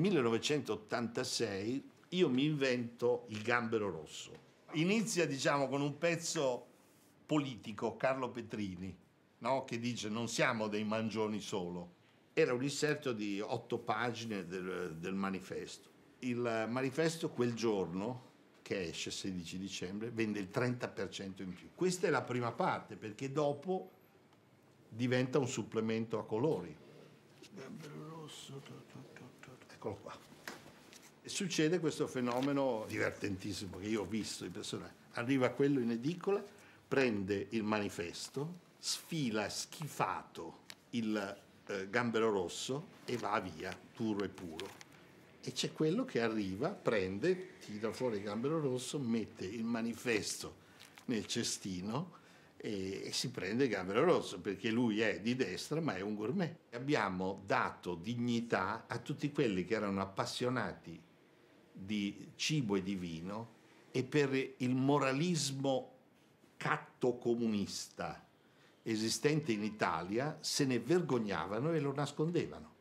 1986 io mi invento il gambero rosso. Inizia diciamo con un pezzo politico, Carlo Petrini, no? che dice non siamo dei mangioni solo. Era un inserto di otto pagine del, del manifesto. Il manifesto quel giorno, che esce 16 dicembre, vende il 30% in più. Questa è la prima parte perché dopo diventa un supplemento a colori. Gambero rosso. Eccolo qua. E succede questo fenomeno divertentissimo che io ho visto in persona. Arriva quello in edicola, prende il manifesto, sfila schifato il eh, gambero rosso e va via, duro e puro. E c'è quello che arriva, prende, tira fuori il gambero rosso, mette il manifesto nel cestino e, e si prende Gambero Rosso perché lui è di destra ma è un gourmet. Abbiamo dato dignità a tutti quelli che erano appassionati di cibo e di vino e per il moralismo catto comunista esistente in Italia se ne vergognavano e lo nascondevano.